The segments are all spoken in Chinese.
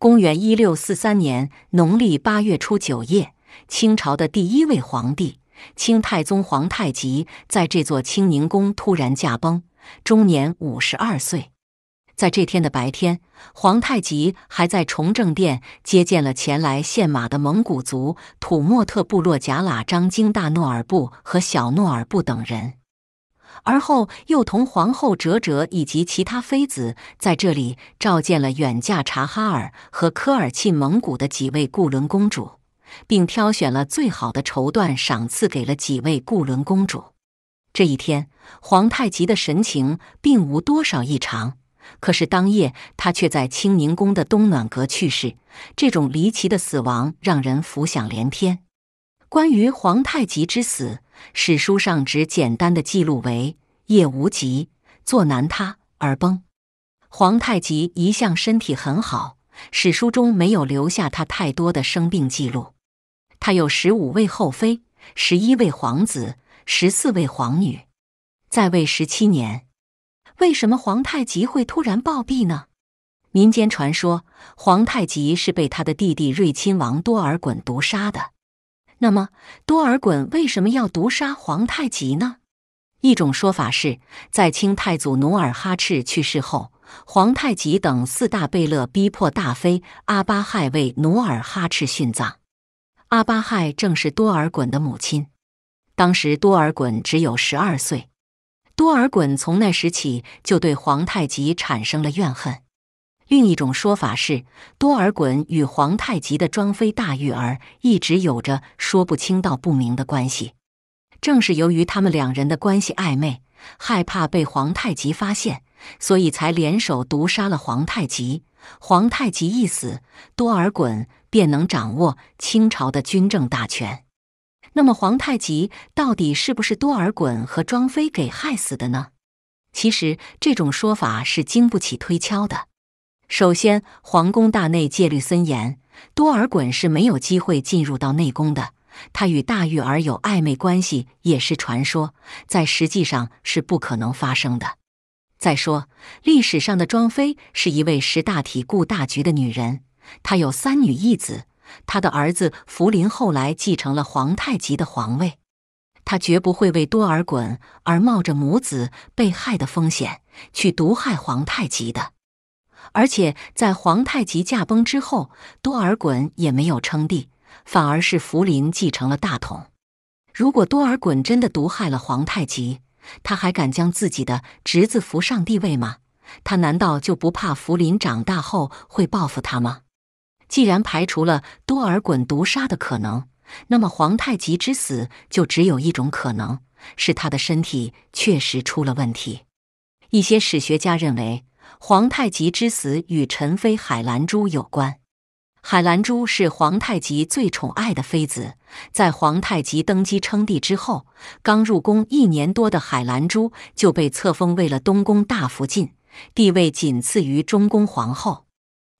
公元一六四三年农历八月初九夜，清朝的第一位皇帝清太宗皇太极在这座清宁宫突然驾崩，终年五十二岁。在这天的白天，皇太极还在崇政殿接见了前来献马的蒙古族土默特部落贾喇章京大诺尔布和小诺尔布等人。而后又同皇后哲哲以及其他妃子在这里召见了远嫁察哈尔和科尔沁蒙古的几位固伦公主，并挑选了最好的绸缎赏赐给了几位固伦公主。这一天，皇太极的神情并无多少异常，可是当夜他却在清宁宫的东暖阁去世。这种离奇的死亡让人浮想联翩。关于皇太极之死，史书上只简单的记录为“夜无极坐难他而崩”。皇太极一向身体很好，史书中没有留下他太多的生病记录。他有十五位后妃，十一位皇子，十四位皇女，在位十七年。为什么皇太极会突然暴毙呢？民间传说，皇太极是被他的弟弟睿亲王多尔衮毒杀的。那么，多尔衮为什么要毒杀皇太极呢？一种说法是，在清太祖努尔哈赤去世后，皇太极等四大贝勒逼迫大妃阿巴亥为努尔哈赤殉葬。阿巴亥正是多尔衮的母亲，当时多尔衮只有十二岁。多尔衮从那时起就对皇太极产生了怨恨。另一种说法是，多尔衮与皇太极的庄妃大玉儿一直有着说不清道不明的关系。正是由于他们两人的关系暧昧，害怕被皇太极发现，所以才联手毒杀了皇太极。皇太极一死，多尔衮便能掌握清朝的军政大权。那么，皇太极到底是不是多尔衮和庄妃给害死的呢？其实，这种说法是经不起推敲的。首先，皇宫大内戒律森严，多尔衮是没有机会进入到内宫的。他与大玉儿有暧昧关系也是传说，在实际上是不可能发生的。再说，历史上的庄妃是一位识大体顾大局的女人，她有三女一子，她的儿子福临后来继承了皇太极的皇位，她绝不会为多尔衮而冒着母子被害的风险去毒害皇太极的。而且在皇太极驾崩之后，多尔衮也没有称帝，反而是福临继承了大统。如果多尔衮真的毒害了皇太极，他还敢将自己的侄子扶上帝位吗？他难道就不怕福临长大后会报复他吗？既然排除了多尔衮毒杀的可能，那么皇太极之死就只有一种可能是他的身体确实出了问题。一些史学家认为。皇太极之死与陈妃海兰珠有关。海兰珠是皇太极最宠爱的妃子，在皇太极登基称帝之后，刚入宫一年多的海兰珠就被册封为了东宫大福晋，地位仅次于中宫皇后。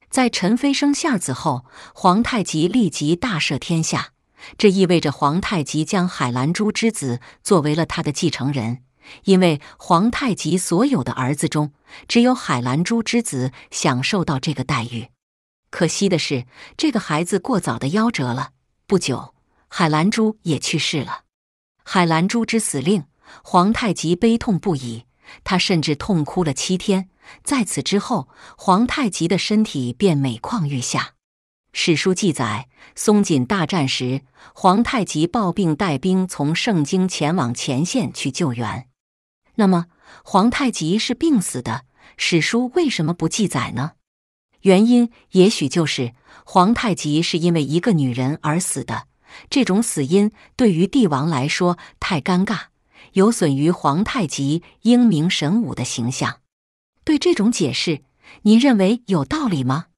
在陈妃生下子后，皇太极立即大赦天下，这意味着皇太极将海兰珠之子作为了他的继承人。因为皇太极所有的儿子中，只有海兰珠之子享受到这个待遇。可惜的是，这个孩子过早的夭折了。不久，海兰珠也去世了。海兰珠之死令皇太极悲痛不已，他甚至痛哭了七天。在此之后，皇太极的身体便每况愈下。史书记载，松锦大战时，皇太极抱病带兵从盛京前往前线去救援。那么，皇太极是病死的，史书为什么不记载呢？原因也许就是，皇太极是因为一个女人而死的，这种死因对于帝王来说太尴尬，有损于皇太极英明神武的形象。对这种解释，您认为有道理吗？